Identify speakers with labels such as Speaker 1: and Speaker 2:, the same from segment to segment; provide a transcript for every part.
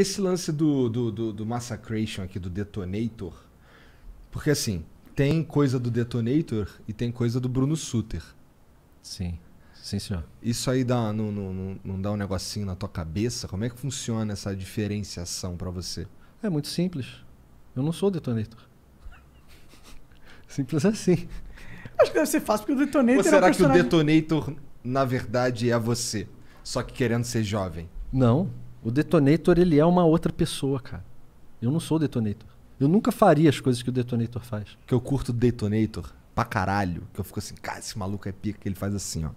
Speaker 1: Esse lance do, do, do, do Massacration aqui, do Detonator, porque assim, tem coisa do Detonator e tem coisa do Bruno Suter. Sim. Sim, senhor. Isso aí dá, não, não, não, dá um negocinho na tua cabeça? Como é que funciona essa diferenciação para você? É muito simples. Eu não sou detonator. Simples assim. Acho que deve ser fácil, porque o detonator Ou será é um personagem... que o detonator, na verdade, é você? Só que querendo ser jovem? Não. O detonator, ele é uma outra pessoa, cara. Eu não sou o detonator. Eu nunca faria as coisas que o detonator faz. Que eu curto detonator pra caralho. Que eu fico assim, cara, esse maluco é pica, que ele faz assim, ó.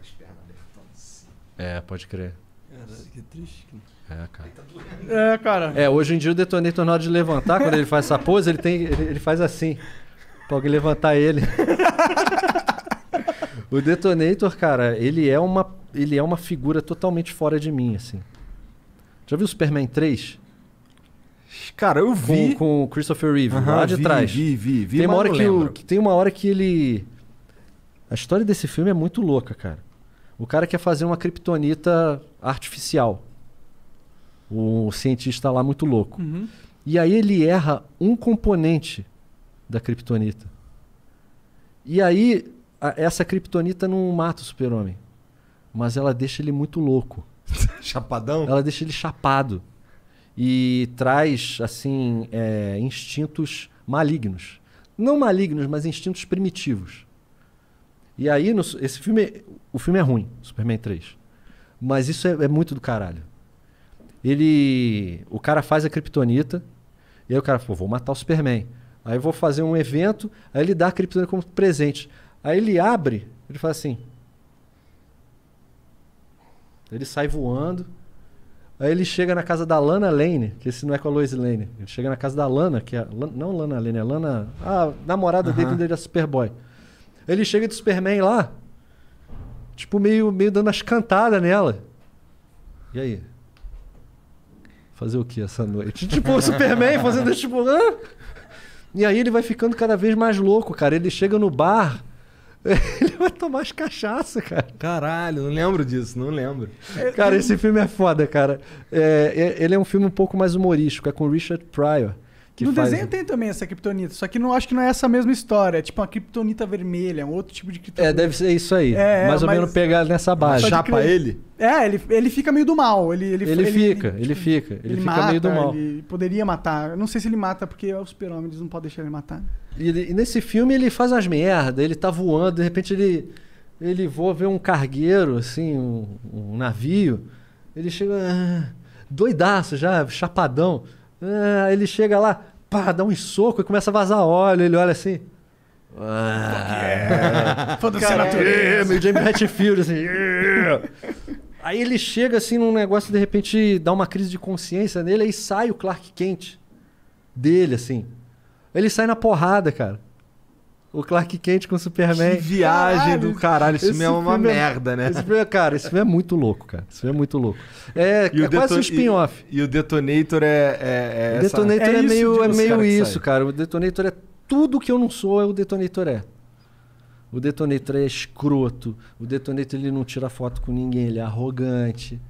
Speaker 1: Assim. É, pode crer. que triste. É, cara. Tá é, cara. É, hoje em dia o detonator, na hora de levantar, quando ele faz essa pose, ele, tem, ele, ele faz assim. Pra alguém levantar ele. o detonator, cara, ele é uma ele é uma figura totalmente fora de mim, assim. Já viu Superman 3? Cara, eu vi. Com, com o Christopher Reeve, lá de vi, trás. Vi, vi, vi. Tem uma, hora que o, que tem uma hora que ele. A história desse filme é muito louca, cara. O cara quer fazer uma kriptonita artificial. O cientista lá muito louco. Uhum. E aí ele erra um componente da kriptonita. E aí a, essa kriptonita não mata o super-homem mas ela deixa ele muito louco. Chapadão? Ela deixa ele chapado. E traz, assim, é, instintos malignos. Não malignos, mas instintos primitivos. E aí, no, esse filme. O filme é ruim, Superman 3. Mas isso é, é muito do caralho. Ele. O cara faz a kriptonita. E aí o cara, pô, vou matar o Superman. Aí vou fazer um evento. Aí ele dá a kriptonita como presente. Aí ele abre, ele fala assim: ele sai voando. Aí ele chega na casa da Lana Lane, que esse não é com a Lois Lane. Ele chega na casa da Lana, que é. não Lana Lane, é Lana. A namorada dele, dele é Superboy. Ele chega de Superman lá, tipo, meio, meio dando as cantadas nela. E aí? Fazer o que essa noite? tipo, o Superman fazendo tipo. Hã? E aí ele vai ficando cada vez mais louco, cara. Ele chega no bar. Ele vai tomar as cachaças, cara. Caralho, não lembro disso, não lembro. É, cara, esse filme é foda, cara. É, é, ele é um filme um pouco mais humorístico, é com Richard Pryor no faz... desenho tem também essa criptonita, só que não acho que não é essa mesma história. É tipo uma criptonita vermelha, um outro tipo de criptonita. É, deve ser isso aí. É, é mais é, ou mas... menos pegar nessa base. Chapa ele? É, ele, ele fica meio do mal. Ele, ele, ele, ele fica, ele, tipo, ele, fica. Ele, fica mata, meio do mal. Ele poderia matar. não sei se ele mata, porque os super não podem deixar ele matar. E, e nesse filme ele faz as merdas. ele tá voando, de repente ele, ele voa ver um cargueiro, assim, um, um navio. Ele chega ah, doidaço já, chapadão. Ah, ele chega lá, pá, dá um soco e começa a vazar óleo. Ele olha assim. Ah, yeah. Foda-se a natureza. Meio James Hetfield, assim. Yeah. Aí ele chega assim num negócio de repente dá uma crise de consciência nele, aí sai o Clark Kent dele, assim. Ele sai na porrada, cara o Clark Kent com o Superman. Que viagem caralho, do caralho. Esse, esse filme é uma filme é- merda, né? Esse filme, é, cara, esse filme é muito louco, cara. Esse filme é muito louco. É, e é quase um spin-off. E, e, o Detonator é... é, é o Detonator essa... é, é meio, é meio cara isso, cara. O Detonator é tudo que eu não sou, é o Detonator é. O Detonator é escroto. O Detonator ele não tira foto com ninguém, ele é arrogante.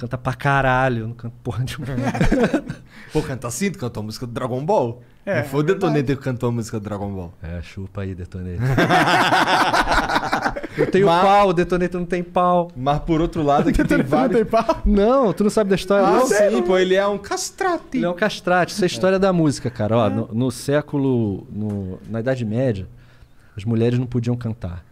Speaker 1: Canta pra caralho, não canta porra de Pô, canta assim, tu cantou a música do Dragon Ball. É, não foi é o Detonator que cantou a música do Dragon Ball. É, chupa aí, Detonator. eu tenho mas... pau, o Detonator não tem pau. Mas por outro lado, aqui tem vários... não tem pau? Não, tu não sabe da história. Ah, não, sim, não... pô, ele é um castrate. Ele é um castrate. Isso é a é. história é. da música, cara. Ó, é. no, no século... No, na Idade Média, as mulheres não podiam cantar.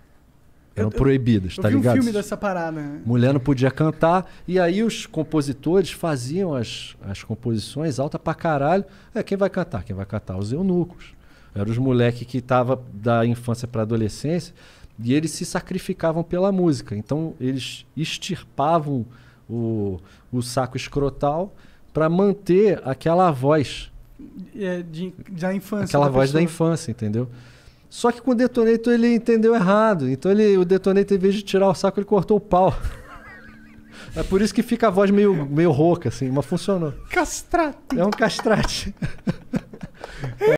Speaker 2: Eram proibidas, tá ligado? Eu um filme dessa
Speaker 1: parada. Né? Mulher não podia cantar. E aí os compositores faziam as, as composições alta pra caralho. É, quem vai cantar? Quem vai cantar? Os eunucos. Eram os moleques que tava da infância pra adolescência. E eles se sacrificavam pela música. Então eles extirpavam o, o saco escrotal para manter aquela voz. É, de, da infância. Aquela da voz pessoa. da infância, entendeu? Só que com o detonator ele entendeu errado. Então ele, o detonator, em vez de tirar o saco, ele cortou o pau. É por isso que fica a voz meio, meio rouca, assim, mas funcionou. Castrate. É um castrate.